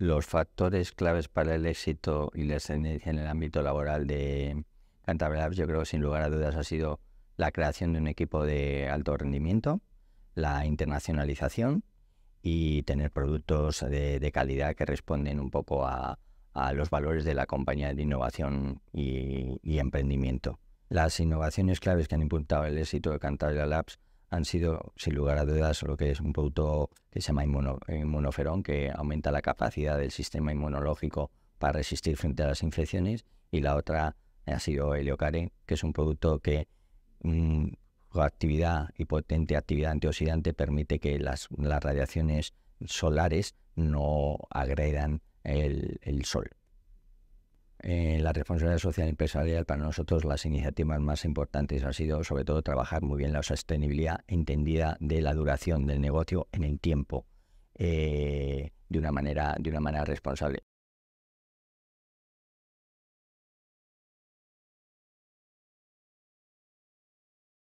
los factores claves para el éxito y la excelencia en el ámbito laboral de Cantabria Labs, yo creo sin lugar a dudas ha sido la creación de un equipo de alto rendimiento, la internacionalización y tener productos de, calidad que responden un poco a, los valores de la compañía de innovación y, y emprendimiento. Las innovaciones claves que han impulsado el éxito de Cantabria Labs han sido, sin lugar a dudas, lo que es un producto que se llama inmunoferón, que aumenta la capacidad del sistema inmunológico para resistir frente a las infecciones, y la otra ha sido el Heliocare, que es un producto que mm, actividad y potente actividad antioxidante permite que las, radiaciones solares no agredan el sol eh, la responsabilidad social empresarial para nosotros las iniciativas más importantes han sido sobre todo trabajar muy bien la sostenibilidad entendida de la duración del negocio en el tiempo eh, de, una manera, de una manera responsable.